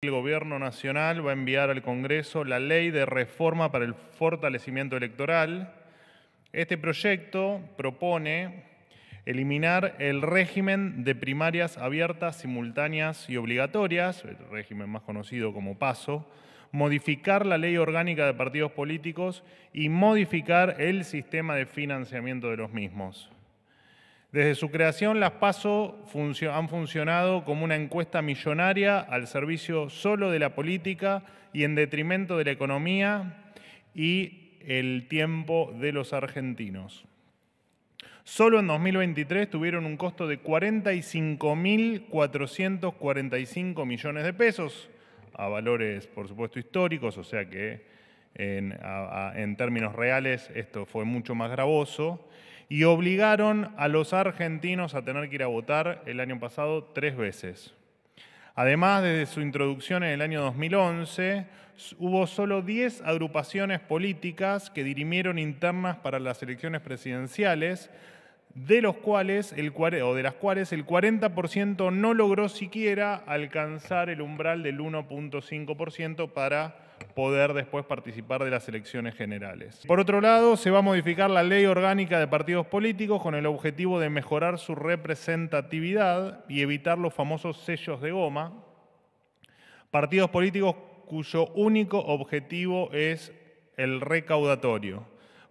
El Gobierno Nacional va a enviar al Congreso la ley de reforma para el fortalecimiento electoral. Este proyecto propone eliminar el régimen de primarias abiertas, simultáneas y obligatorias, el régimen más conocido como PASO, modificar la ley orgánica de partidos políticos y modificar el sistema de financiamiento de los mismos. Desde su creación, las PASO han funcionado como una encuesta millonaria al servicio solo de la política y en detrimento de la economía y el tiempo de los argentinos. Solo en 2023 tuvieron un costo de 45.445 millones de pesos, a valores, por supuesto, históricos, o sea que en términos reales esto fue mucho más gravoso y obligaron a los argentinos a tener que ir a votar el año pasado tres veces. Además, desde su introducción en el año 2011, hubo solo 10 agrupaciones políticas que dirimieron internas para las elecciones presidenciales, de, los cuales el, o de las cuales el 40% no logró siquiera alcanzar el umbral del 1.5% para poder después participar de las elecciones generales. Por otro lado, se va a modificar la ley orgánica de partidos políticos con el objetivo de mejorar su representatividad y evitar los famosos sellos de goma. Partidos políticos cuyo único objetivo es el recaudatorio.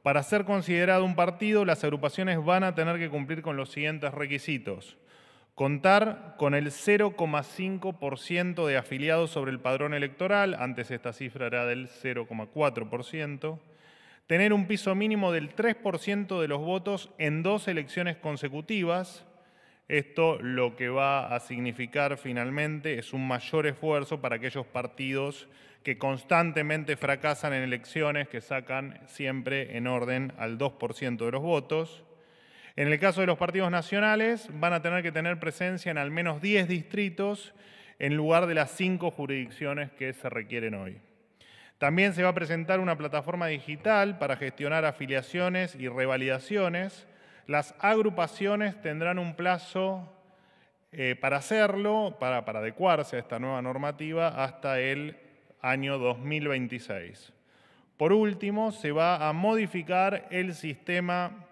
Para ser considerado un partido, las agrupaciones van a tener que cumplir con los siguientes requisitos. Contar con el 0,5% de afiliados sobre el padrón electoral, antes esta cifra era del 0,4%. Tener un piso mínimo del 3% de los votos en dos elecciones consecutivas esto lo que va a significar finalmente es un mayor esfuerzo para aquellos partidos que constantemente fracasan en elecciones que sacan siempre en orden al 2% de los votos. En el caso de los partidos nacionales, van a tener que tener presencia en al menos 10 distritos en lugar de las 5 jurisdicciones que se requieren hoy. También se va a presentar una plataforma digital para gestionar afiliaciones y revalidaciones las agrupaciones tendrán un plazo eh, para hacerlo, para adecuarse a esta nueva normativa, hasta el año 2026. Por último, se va a modificar el sistema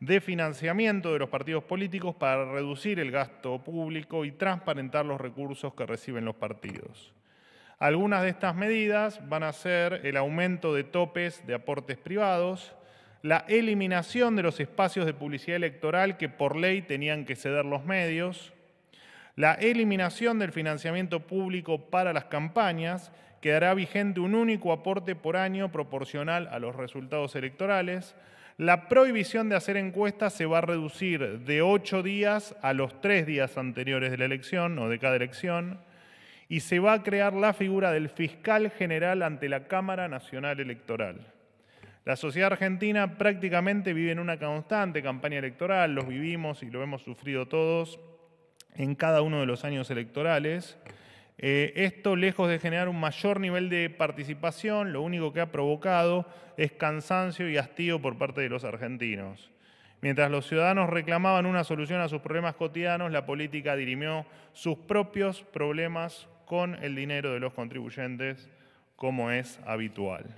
de financiamiento de los partidos políticos para reducir el gasto público y transparentar los recursos que reciben los partidos. Algunas de estas medidas van a ser el aumento de topes de aportes privados, la eliminación de los espacios de publicidad electoral que por ley tenían que ceder los medios, la eliminación del financiamiento público para las campañas, quedará vigente un único aporte por año proporcional a los resultados electorales, la prohibición de hacer encuestas se va a reducir de ocho días a los tres días anteriores de la elección o de cada elección, y se va a crear la figura del fiscal general ante la Cámara Nacional Electoral. La sociedad argentina prácticamente vive en una constante campaña electoral, los vivimos y lo hemos sufrido todos en cada uno de los años electorales. Eh, esto, lejos de generar un mayor nivel de participación, lo único que ha provocado es cansancio y hastío por parte de los argentinos. Mientras los ciudadanos reclamaban una solución a sus problemas cotidianos, la política dirimió sus propios problemas con el dinero de los contribuyentes, como es habitual.